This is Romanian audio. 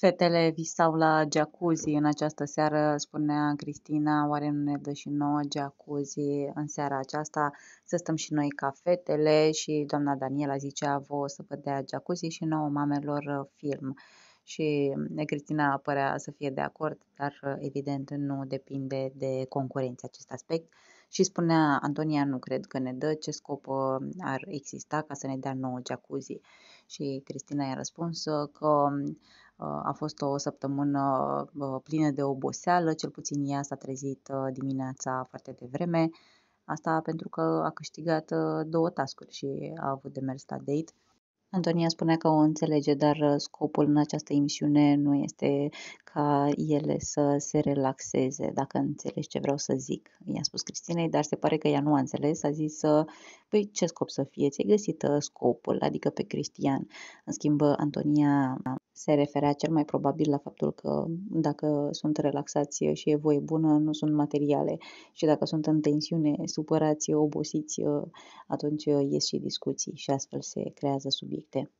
Fetele visau la jacuzzi în această seară, spunea Cristina, oare nu ne dă și nouă jacuzzi în seara aceasta, să stăm și noi ca fetele și doamna Daniela zicea, vă o să vă dea jacuzzi și nouă mamelor uh, film. Și mm, Cristina părea să fie de acord, dar uh, evident nu depinde de concurență acest aspect. Și spunea Antonia, nu cred că ne dă, ce scop uh, ar exista ca să ne dea nouă jacuzzi. Și Cristina i-a răspuns că mm, a fost o săptămână uh, plină de oboseală, cel puțin ea s-a trezit uh, dimineața foarte devreme. Asta pentru că a câștigat uh, două tascuri și a avut de mers la date. Antonia spunea că o înțelege, dar scopul în această emisiune nu este ca ele să se relaxeze, dacă înțelegi ce vreau să zic. I-a spus Cristinei, dar se pare că ea nu a înțeles, a zis să, păi ce scop să fie, ți-ai găsit scopul, adică pe Cristian. În schimb, Antonia se referea cel mai probabil la faptul că dacă sunt relaxați și e voie bună, nu sunt materiale și dacă sunt în tensiune, supărați, obosiți, atunci ies și discuții și astfel se creează subiecte.